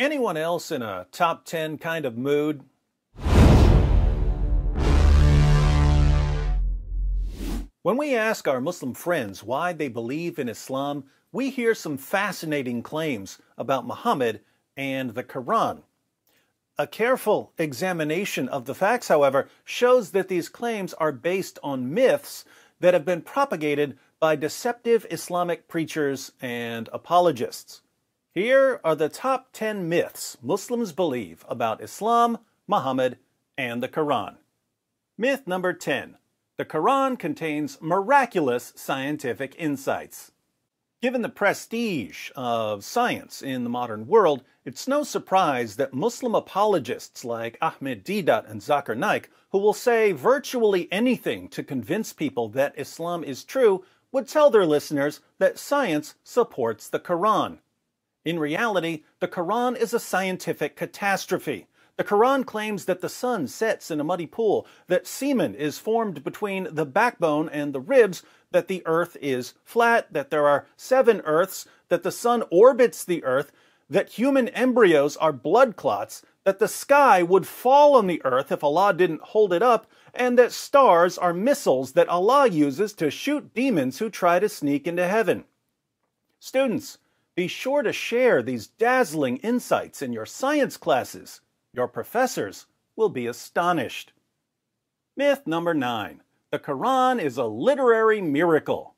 Anyone else in a top 10 kind of mood? When we ask our Muslim friends why they believe in Islam, we hear some fascinating claims about Muhammad and the Quran. A careful examination of the facts, however, shows that these claims are based on myths that have been propagated by deceptive Islamic preachers and apologists. Here are the top 10 myths Muslims believe about Islam, Muhammad, and the Quran. Myth number 10 The Quran contains miraculous scientific insights. Given the prestige of science in the modern world, it's no surprise that Muslim apologists like Ahmed Didat and Zakir Naik, who will say virtually anything to convince people that Islam is true, would tell their listeners that science supports the Quran. In reality, the Quran is a scientific catastrophe. The Quran claims that the sun sets in a muddy pool, that semen is formed between the backbone and the ribs, that the earth is flat, that there are seven earths, that the sun orbits the earth, that human embryos are blood clots, that the sky would fall on the earth if Allah didn't hold it up, and that stars are missiles that Allah uses to shoot demons who try to sneak into heaven. Students, be sure to share these dazzling insights in your science classes. Your professors will be astonished. Myth number nine the Quran is a literary miracle.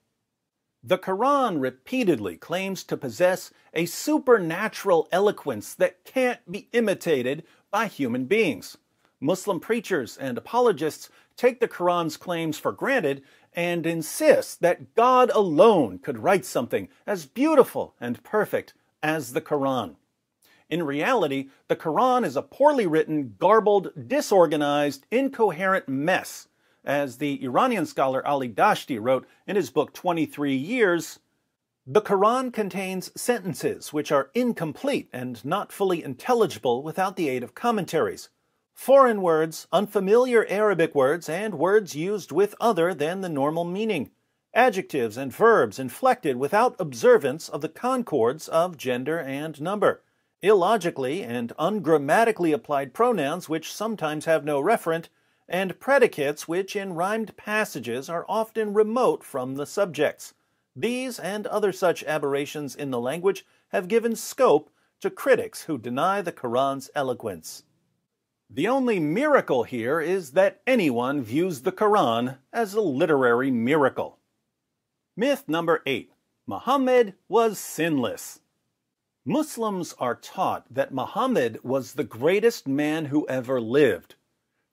The Quran repeatedly claims to possess a supernatural eloquence that can't be imitated by human beings. Muslim preachers and apologists take the Quran's claims for granted and insists that God alone could write something as beautiful and perfect as the Quran. In reality, the Quran is a poorly written, garbled, disorganized, incoherent mess, as the Iranian scholar Ali Dashti wrote in his book 23 Years. The Quran contains sentences which are incomplete and not fully intelligible without the aid of commentaries, Foreign words, unfamiliar Arabic words, and words used with other than the normal meaning. Adjectives and verbs inflected without observance of the concords of gender and number. Illogically and ungrammatically applied pronouns which sometimes have no referent, and predicates which in rhymed passages are often remote from the subjects. These and other such aberrations in the language have given scope to critics who deny the Quran's eloquence. The only miracle here is that anyone views the Quran as a literary miracle. Myth number 8 Muhammad was sinless. Muslims are taught that Muhammad was the greatest man who ever lived.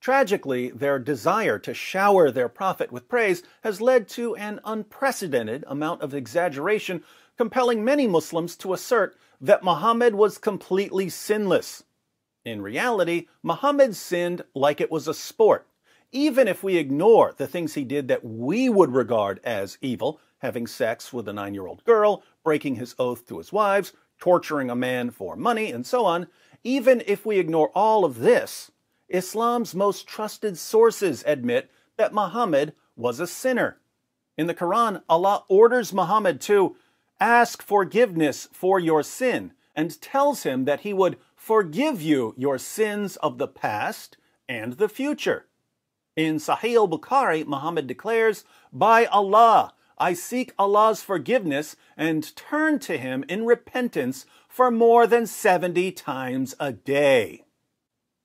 Tragically, their desire to shower their prophet with praise has led to an unprecedented amount of exaggeration, compelling many Muslims to assert that Muhammad was completely sinless in reality, Muhammad sinned like it was a sport. Even if we ignore the things he did that we would regard as evil, having sex with a nine year old girl, breaking his oath to his wives, torturing a man for money, and so on, even if we ignore all of this, Islam's most trusted sources admit that Muhammad was a sinner. In the Quran, Allah orders Muhammad to ask forgiveness for your sin and tells him that he would forgive you your sins of the past and the future. In Sahih al-Bukhari, Muhammad declares, By Allah, I seek Allah's forgiveness and turn to Him in repentance for more than 70 times a day.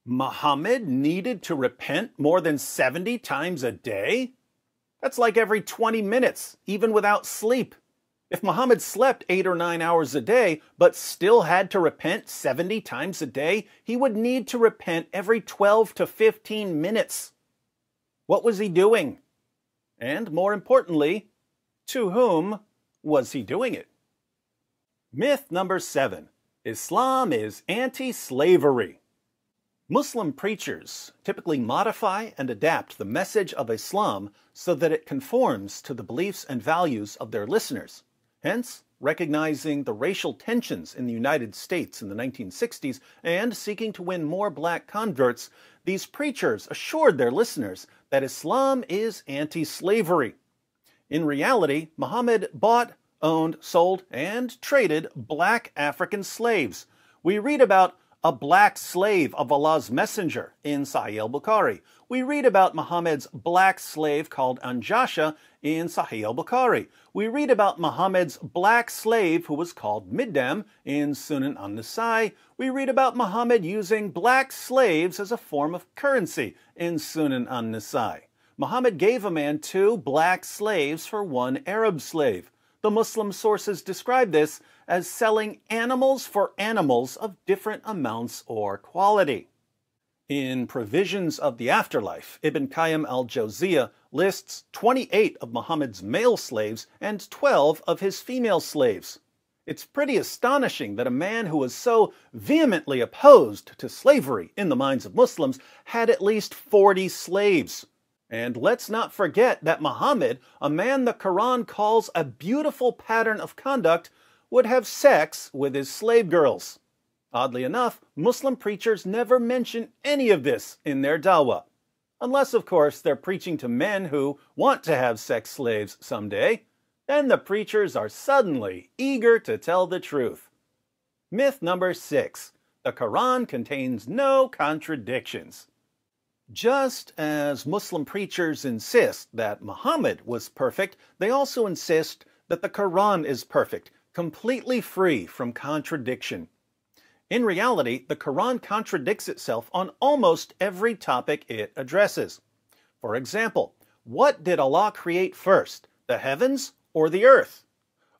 Muhammad needed to repent more than 70 times a day? That's like every 20 minutes, even without sleep. If Muhammad slept eight or nine hours a day, but still had to repent 70 times a day, he would need to repent every 12 to 15 minutes. What was he doing? And more importantly, to whom was he doing it? Myth number seven Islam is anti slavery. Muslim preachers typically modify and adapt the message of Islam so that it conforms to the beliefs and values of their listeners. Hence, recognizing the racial tensions in the United States in the 1960s and seeking to win more black converts, these preachers assured their listeners that Islam is anti slavery. In reality, Muhammad bought, owned, sold, and traded black African slaves. We read about a black slave of Allah's messenger in Sahih al-Bukhari. We read about Muhammad's black slave called Anjasha in Sahih al-Bukhari we read about Muhammad's black slave who was called Middam in Sunan an-Nasai. We read about Muhammad using black slaves as a form of currency in Sunan an-Nasai. Muhammad gave a man two black slaves for one Arab slave. The Muslim sources describe this as selling animals for animals of different amounts or quality. In Provisions of the Afterlife, Ibn Qayyim al Jawziyah lists 28 of Muhammad's male slaves and 12 of his female slaves. It's pretty astonishing that a man who was so vehemently opposed to slavery in the minds of Muslims had at least 40 slaves. And let's not forget that Muhammad, a man the Quran calls a beautiful pattern of conduct, would have sex with his slave girls. Oddly enough, Muslim preachers never mention any of this in their dawah. Unless, of course, they're preaching to men who want to have sex slaves someday. Then the preachers are suddenly eager to tell the truth. Myth number six the Quran contains no contradictions. Just as Muslim preachers insist that Muhammad was perfect, they also insist that the Quran is perfect, completely free from contradiction. In reality, the Quran contradicts itself on almost every topic it addresses. For example, what did Allah create first, the heavens or the earth?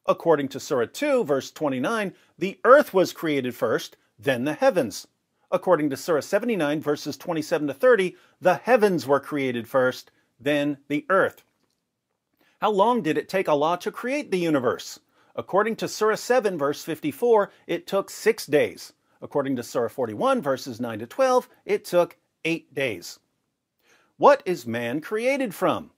According to Surah 2, verse 29, the earth was created first, then the heavens. According to Surah 79, verses 27 to 30, the heavens were created first, then the earth. How long did it take Allah to create the universe? According to Surah 7, verse 54, it took six days. According to Surah 41, verses 9 to 12, it took eight days. What is man created from?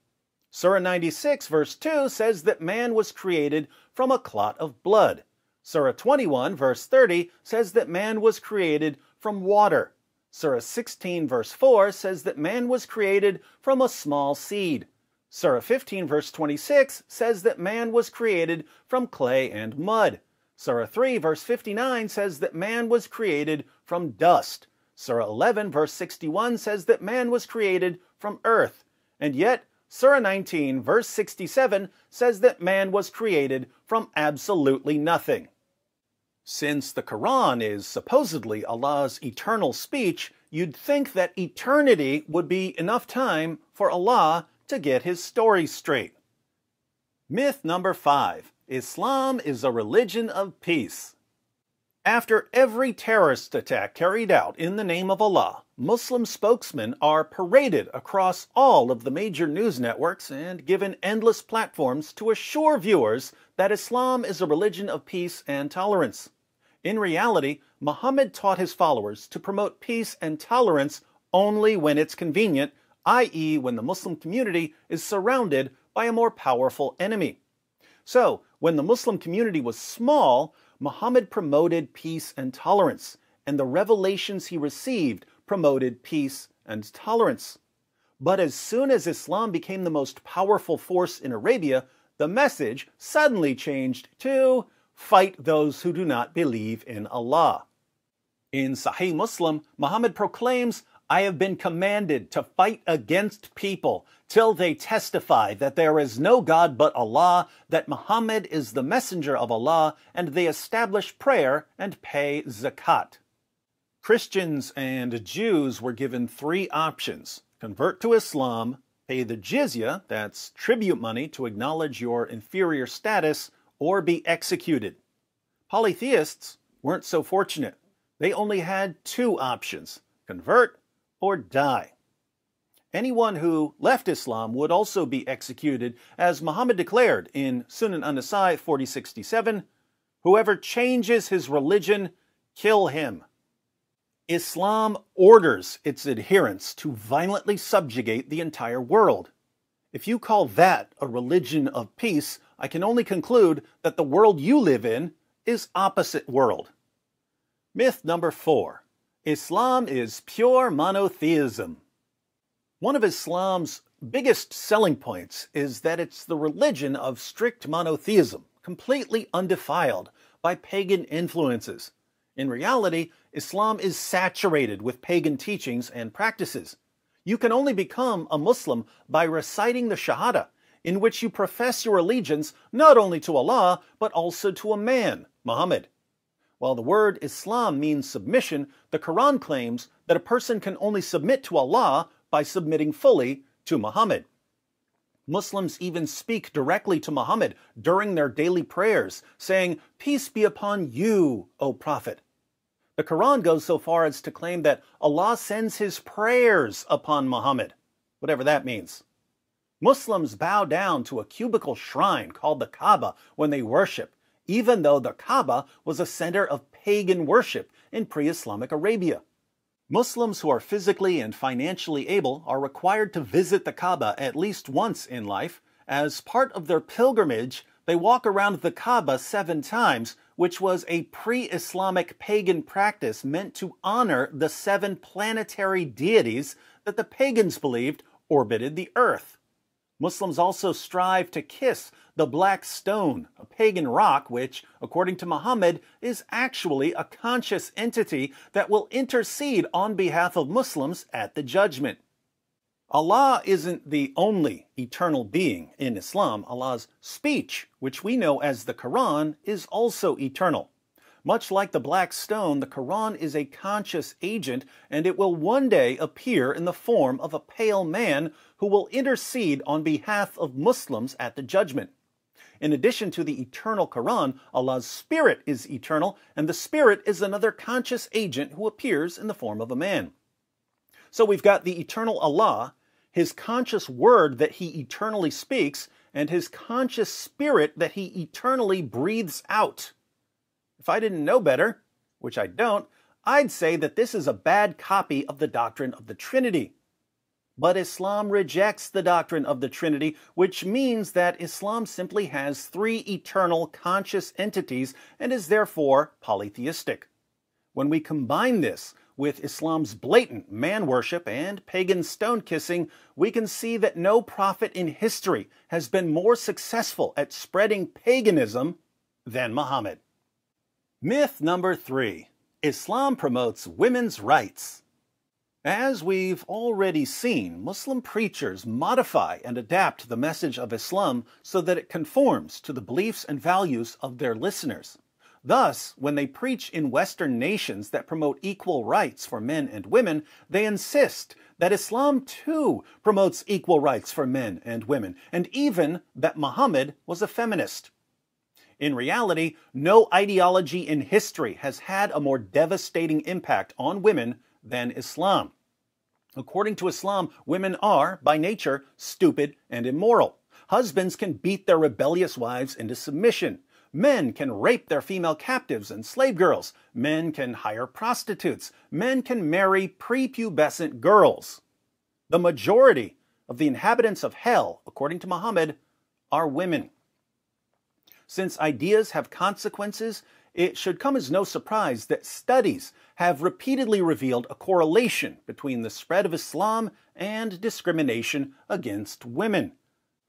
Surah 96, verse 2 says that man was created from a clot of blood. Surah 21, verse 30 says that man was created from water. Surah 16, verse 4 says that man was created from a small seed. Surah 15, verse 26 says that man was created from clay and mud. Surah 3, verse 59 says that man was created from dust. Surah 11, verse 61 says that man was created from earth. And yet, Surah 19, verse 67 says that man was created from absolutely nothing. Since the Quran is supposedly Allah's eternal speech, you'd think that eternity would be enough time for Allah to get his story straight. Myth number five Islam is a religion of peace. After every terrorist attack carried out in the name of Allah, Muslim spokesmen are paraded across all of the major news networks and given endless platforms to assure viewers that Islam is a religion of peace and tolerance. In reality, Muhammad taught his followers to promote peace and tolerance only when it's convenient, i.e., when the Muslim community is surrounded by a more powerful enemy. So, when the Muslim community was small, Muhammad promoted peace and tolerance, and the revelations he received promoted peace and tolerance. But as soon as Islam became the most powerful force in Arabia, the message suddenly changed to fight those who do not believe in Allah. In Sahih Muslim, Muhammad proclaims, I have been commanded to fight against people till they testify that there is no God but Allah, that Muhammad is the messenger of Allah, and they establish prayer and pay zakat. Christians and Jews were given three options convert to Islam, pay the jizya, that's tribute money to acknowledge your inferior status, or be executed. Polytheists weren't so fortunate. They only had two options convert or die. Anyone who left Islam would also be executed, as Muhammad declared in Sunan An-Nasai 4067, Whoever changes his religion, kill him. Islam orders its adherents to violently subjugate the entire world. If you call that a religion of peace, I can only conclude that the world you live in is opposite world. Myth number four. Islam is pure monotheism. One of Islam's biggest selling points is that it's the religion of strict monotheism, completely undefiled by pagan influences. In reality, Islam is saturated with pagan teachings and practices. You can only become a Muslim by reciting the Shahada, in which you profess your allegiance not only to Allah, but also to a man, Muhammad. While the word Islam means submission, the Quran claims that a person can only submit to Allah by submitting fully to Muhammad. Muslims even speak directly to Muhammad during their daily prayers, saying, Peace be upon you, O Prophet. The Quran goes so far as to claim that Allah sends his prayers upon Muhammad, whatever that means. Muslims bow down to a cubical shrine called the Kaaba when they worship, even though the Kaaba was a center of pagan worship in pre Islamic Arabia. Muslims who are physically and financially able are required to visit the Kaaba at least once in life. As part of their pilgrimage, they walk around the Kaaba seven times, which was a pre Islamic pagan practice meant to honor the seven planetary deities that the pagans believed orbited the Earth. Muslims also strive to kiss the Black Stone, a pagan rock which, according to Muhammad, is actually a conscious entity that will intercede on behalf of Muslims at the judgment. Allah isn't the only eternal being in Islam. Allah's speech, which we know as the Quran, is also eternal. Much like the black stone, the Quran is a conscious agent and it will one day appear in the form of a pale man who will intercede on behalf of Muslims at the judgment. In addition to the eternal Quran, Allah's Spirit is eternal, and the Spirit is another conscious agent who appears in the form of a man. So we've got the eternal Allah, his conscious word that he eternally speaks, and his conscious spirit that he eternally breathes out. If I didn't know better, which I don't, I'd say that this is a bad copy of the doctrine of the Trinity. But Islam rejects the doctrine of the Trinity, which means that Islam simply has three eternal conscious entities and is therefore polytheistic. When we combine this with Islam's blatant man worship and pagan stone kissing, we can see that no prophet in history has been more successful at spreading paganism than Muhammad. Myth number three Islam promotes women's rights. As we've already seen, Muslim preachers modify and adapt the message of Islam so that it conforms to the beliefs and values of their listeners. Thus, when they preach in Western nations that promote equal rights for men and women, they insist that Islam too promotes equal rights for men and women, and even that Muhammad was a feminist. In reality, no ideology in history has had a more devastating impact on women than Islam. According to Islam, women are, by nature, stupid and immoral. Husbands can beat their rebellious wives into submission. Men can rape their female captives and slave girls. Men can hire prostitutes. Men can marry prepubescent girls. The majority of the inhabitants of hell, according to Muhammad, are women. Since ideas have consequences, it should come as no surprise that studies have repeatedly revealed a correlation between the spread of Islam and discrimination against women.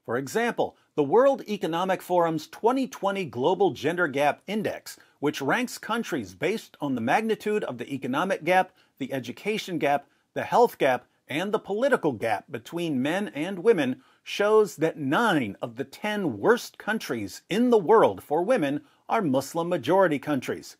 For example, the World Economic Forum's 2020 Global Gender Gap Index, which ranks countries based on the magnitude of the economic gap, the education gap, the health gap, and the political gap between men and women, shows that nine of the ten worst countries in the world for women are Muslim majority countries.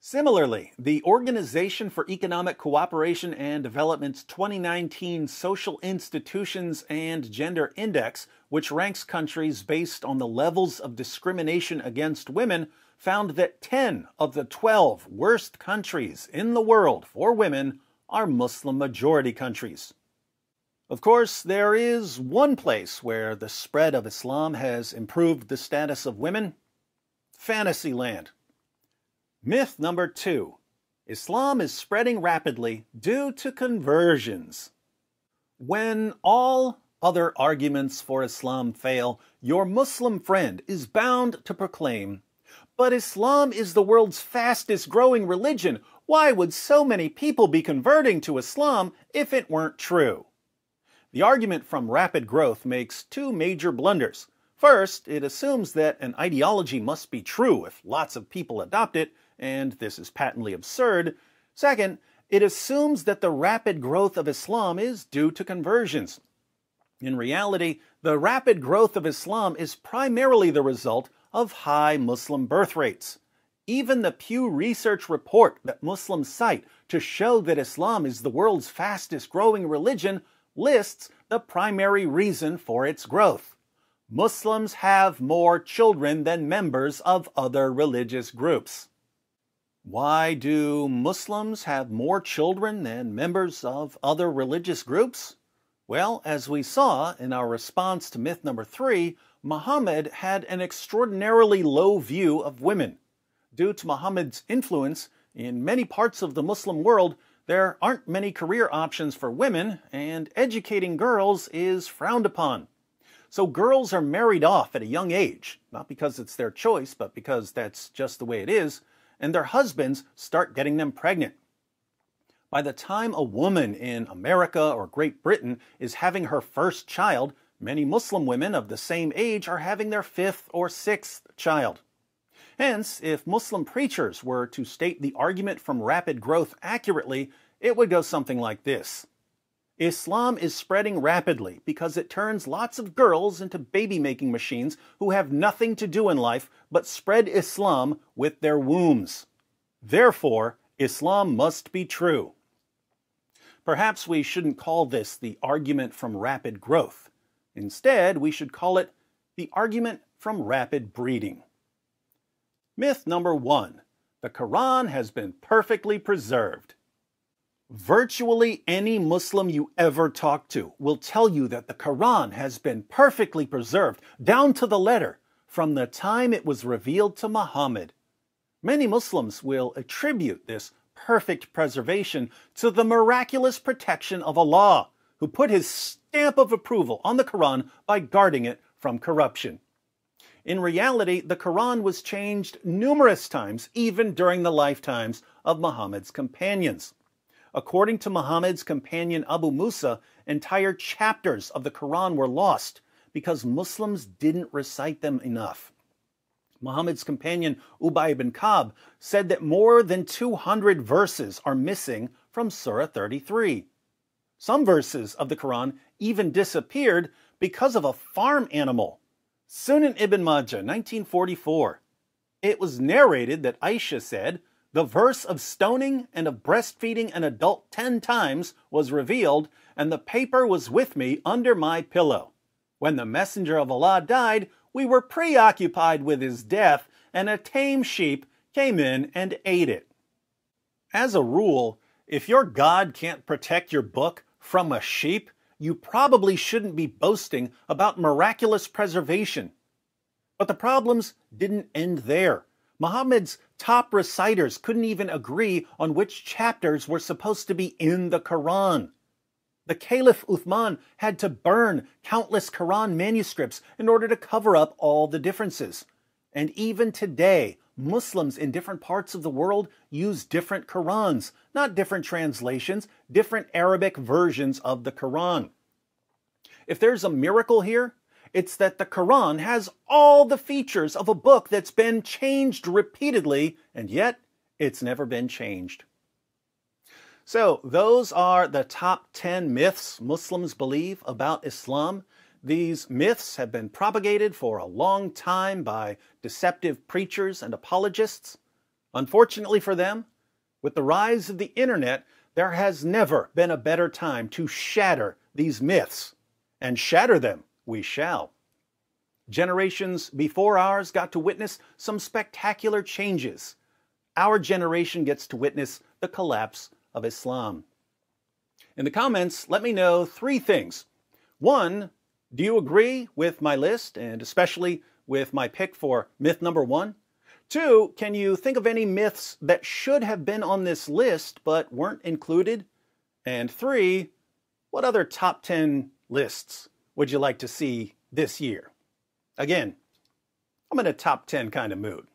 Similarly, the Organization for Economic Cooperation and Development's 2019 Social Institutions and Gender Index, which ranks countries based on the levels of discrimination against women, found that 10 of the 12 worst countries in the world for women are Muslim majority countries. Of course, there is one place where the spread of Islam has improved the status of women, Fantasyland. Myth number two Islam is spreading rapidly due to conversions. When all other arguments for Islam fail, your Muslim friend is bound to proclaim, But Islam is the world's fastest growing religion. Why would so many people be converting to Islam if it weren't true? The argument from rapid growth makes two major blunders. First, it assumes that an ideology must be true if lots of people adopt it, and this is patently absurd. Second, it assumes that the rapid growth of Islam is due to conversions. In reality, the rapid growth of Islam is primarily the result of high Muslim birth rates. Even the Pew Research report that Muslims cite to show that Islam is the world's fastest growing religion lists the primary reason for its growth. Muslims have more children than members of other religious groups. Why do Muslims have more children than members of other religious groups? Well, as we saw in our response to myth number three, Muhammad had an extraordinarily low view of women. Due to Muhammad's influence in many parts of the Muslim world, there aren't many career options for women, and educating girls is frowned upon. So girls are married off at a young age, not because it's their choice, but because that's just the way it is, and their husbands start getting them pregnant. By the time a woman in America or Great Britain is having her first child, many Muslim women of the same age are having their fifth or sixth child. Hence, if Muslim preachers were to state the argument from rapid growth accurately, it would go something like this. Islam is spreading rapidly because it turns lots of girls into baby making machines who have nothing to do in life but spread Islam with their wombs. Therefore, Islam must be true. Perhaps we shouldn't call this the argument from rapid growth. Instead, we should call it the argument from rapid breeding. Myth number one the Quran has been perfectly preserved. Virtually any Muslim you ever talk to will tell you that the Quran has been perfectly preserved, down to the letter, from the time it was revealed to Muhammad. Many Muslims will attribute this perfect preservation to the miraculous protection of Allah, who put his stamp of approval on the Quran by guarding it from corruption. In reality, the Quran was changed numerous times, even during the lifetimes of Muhammad's companions. According to Muhammad's companion Abu Musa, entire chapters of the Quran were lost because Muslims didn't recite them enough. Muhammad's companion Ubay ibn Kab said that more than 200 verses are missing from Surah 33. Some verses of the Quran even disappeared because of a farm animal. Sunan ibn Majah, 1944. It was narrated that Aisha said, the verse of stoning and of breastfeeding an adult ten times was revealed, and the paper was with me under my pillow. When the messenger of Allah died, we were preoccupied with his death, and a tame sheep came in and ate it. As a rule, if your God can't protect your book from a sheep, you probably shouldn't be boasting about miraculous preservation. But the problems didn't end there. Muhammad's top reciters couldn't even agree on which chapters were supposed to be in the Quran. The Caliph Uthman had to burn countless Quran manuscripts in order to cover up all the differences. And even today, Muslims in different parts of the world use different Qurans, not different translations, different Arabic versions of the Quran. If there's a miracle here, it's that the Quran has all the features of a book that's been changed repeatedly, and yet it's never been changed. So, those are the top 10 myths Muslims believe about Islam. These myths have been propagated for a long time by deceptive preachers and apologists. Unfortunately for them, with the rise of the internet, there has never been a better time to shatter these myths and shatter them we shall. Generations before ours got to witness some spectacular changes. Our generation gets to witness the collapse of Islam. In the comments, let me know three things. One, do you agree with my list and especially with my pick for myth number one? Two, can you think of any myths that should have been on this list but weren't included? And three, what other top 10 lists would you like to see this year? Again, I'm in a top 10 kind of mood.